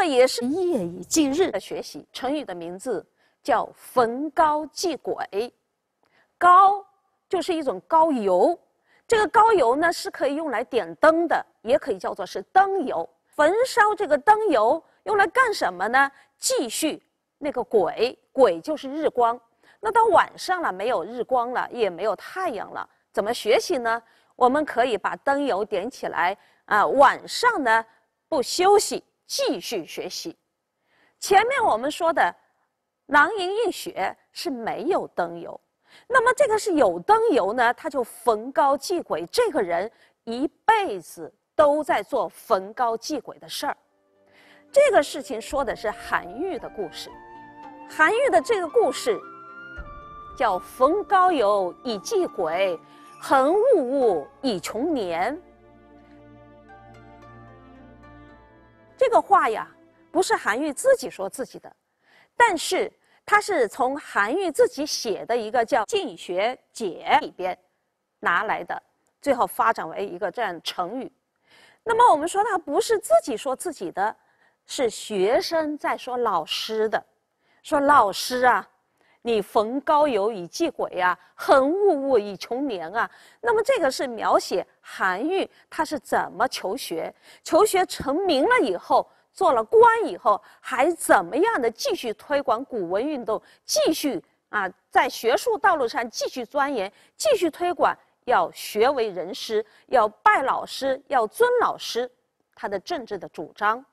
这也是夜以继日的学习。成语的名字叫“逢高祭鬼”，高就是一种高油，这个高油呢是可以用来点灯的，也可以叫做是灯油。焚烧这个灯油用来干什么呢？继续那个“鬼，鬼就是日光。那到晚上了，没有日光了，也没有太阳了，怎么学习呢？我们可以把灯油点起来啊，晚上呢不休息。继续学习，前面我们说的囊萤映雪是没有灯油，那么这个是有灯油呢？他就逢高忌鬼，这个人一辈子都在做逢高忌鬼的事儿。这个事情说的是韩愈的故事，韩愈的这个故事叫“逢高友以忌鬼，恒勿勿以穷年”。这个话呀，不是韩愈自己说自己的，但是他是从韩愈自己写的一个叫《进学解》里边拿来的，最后发展为一个这样成语。那么我们说他不是自己说自己的，是学生在说老师的，说老师啊。你逢高友以济鬼啊，恒物物以穷年啊。那么这个是描写韩愈他是怎么求学，求学成名了以后做了官以后，还怎么样的继续推广古文运动，继续啊在学术道路上继续钻研，继续推广要学为人师，要拜老师，要尊老师，他的政治的主张。